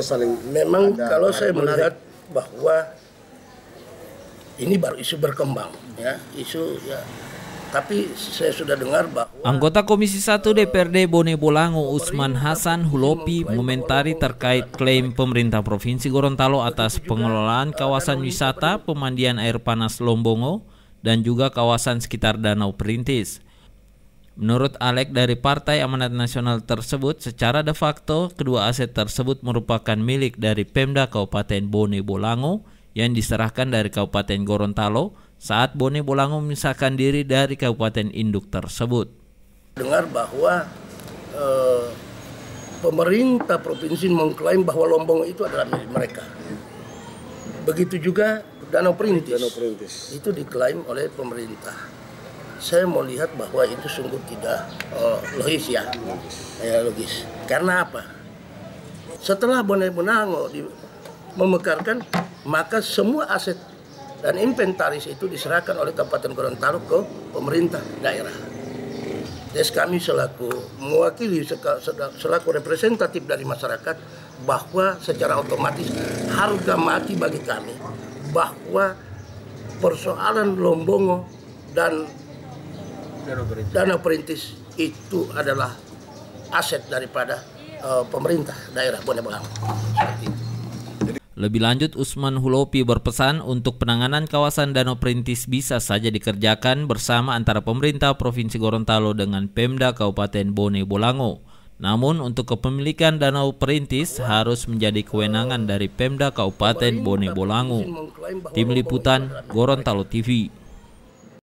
saling memang ada, kalau ada saya menarik. melihat bahwa ini baru isu berkembang ya isu ya tapi saya sudah dengar bahwa Anggota Komisi 1 DPRD Bone Bolango Usman Hasan Hulopi mementari terkait klaim pemerintah Provinsi Gorontalo atas pengelolaan kawasan wisata pemandian air panas Lombongo dan juga kawasan sekitar Danau Perintis. Menurut Alek dari Partai Amanat Nasional tersebut, secara de facto kedua aset tersebut merupakan milik dari Pemda Kabupaten Bone Bolango yang diserahkan dari Kabupaten Gorontalo saat Bone Bolango memisahkan diri dari Kabupaten Induk tersebut. Dengar bahwa e, pemerintah provinsi mengklaim bahwa Lombong itu adalah milik mereka. Begitu juga Danau Perintis. Danau Perintis. Itu diklaim oleh pemerintah saya mau lihat bahwa itu sungguh tidak uh, logis ya, ya logis. Karena apa? Setelah Bone Bonango memekarkan, maka semua aset dan inventaris itu diserahkan oleh Kabupaten Gorontalo ke pemerintah daerah. Jadi kami selaku mewakili selaku representatif dari masyarakat bahwa secara otomatis harga mati bagi kami bahwa persoalan Lombongo dan Dana Perintis. Danau Perintis itu adalah aset daripada uh, pemerintah daerah Bone Bengawan. Lebih lanjut, Usman Hulopi berpesan untuk penanganan kawasan Danau Perintis bisa saja dikerjakan bersama antara pemerintah Provinsi Gorontalo dengan Pemda Kabupaten Bone Bolango. Namun untuk kepemilikan Danau Perintis harus menjadi kewenangan dari Pemda Kabupaten Bone Bolango. Tim Liputan Gorontalo TV.